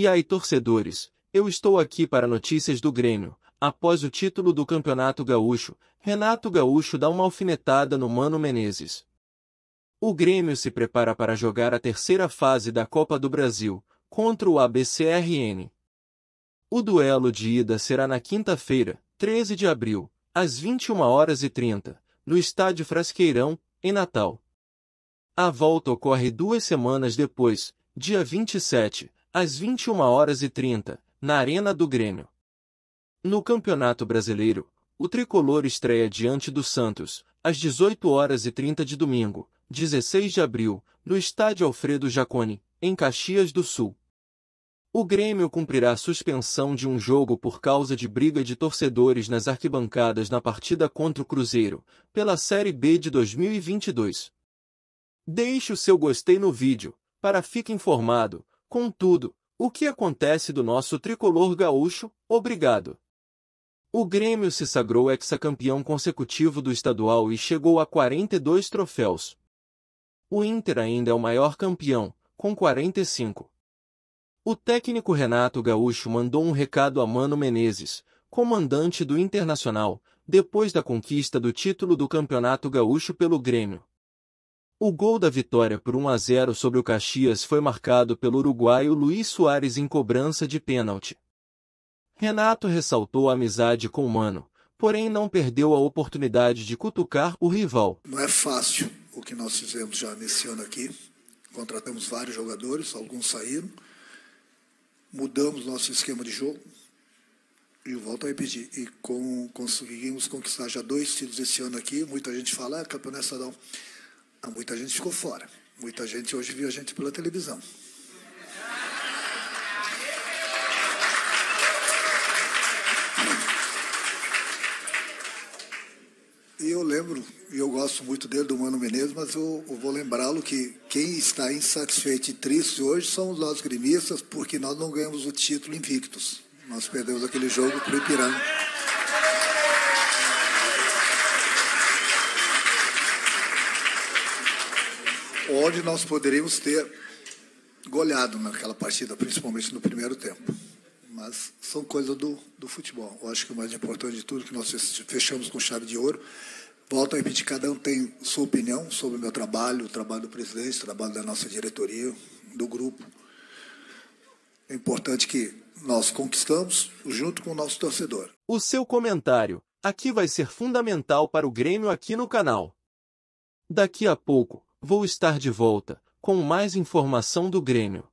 E aí, torcedores, eu estou aqui para notícias do Grêmio. Após o título do Campeonato Gaúcho, Renato Gaúcho dá uma alfinetada no Mano Menezes. O Grêmio se prepara para jogar a terceira fase da Copa do Brasil, contra o ABCRN. O duelo de ida será na quinta-feira, 13 de abril, às 21 horas e 30, no estádio Frasqueirão, em Natal. A volta ocorre duas semanas depois, dia 27, às 21 horas e 30, na Arena do Grêmio. No Campeonato Brasileiro, o tricolor estreia diante do Santos, às 18 horas e 30 de domingo, 16 de abril, no estádio Alfredo Jaconi, em Caxias do Sul. O Grêmio cumprirá suspensão de um jogo por causa de briga de torcedores nas arquibancadas na partida contra o Cruzeiro, pela Série B de 2022. Deixe o seu gostei no vídeo, para fique informado Contudo, o que acontece do nosso tricolor gaúcho? Obrigado. O Grêmio se sagrou hexacampeão consecutivo do estadual e chegou a 42 troféus. O Inter ainda é o maior campeão, com 45. O técnico Renato Gaúcho mandou um recado a Mano Menezes, comandante do Internacional, depois da conquista do título do Campeonato Gaúcho pelo Grêmio. O gol da vitória por 1 a 0 sobre o Caxias foi marcado pelo uruguaio Luiz Soares em cobrança de pênalti. Renato ressaltou a amizade com o Mano, porém não perdeu a oportunidade de cutucar o rival. Não é fácil o que nós fizemos já nesse ano aqui. Contratamos vários jogadores, alguns saíram. Mudamos nosso esquema de jogo. E volto a repetir, e com, conseguimos conquistar já dois títulos esse ano aqui. Muita gente fala, ah, campeonato não Muita gente ficou fora. Muita gente hoje viu a gente pela televisão. E eu lembro, e eu gosto muito dele, do Mano Menezes, mas eu, eu vou lembrá-lo que quem está insatisfeito e triste hoje somos nós gremistas, porque nós não ganhamos o título invictos. Nós perdemos aquele jogo para o Ipiranga. onde nós poderíamos ter goleado naquela partida, principalmente no primeiro tempo. Mas são coisas do, do futebol. Eu acho que o mais importante de tudo, é que nós fechamos com chave de ouro, volto a repetir, cada um tem sua opinião sobre o meu trabalho, o trabalho do presidente, o trabalho da nossa diretoria, do grupo. É importante que nós conquistamos junto com o nosso torcedor. O seu comentário aqui vai ser fundamental para o Grêmio aqui no canal. Daqui a pouco, Vou estar de volta, com mais informação do Grêmio.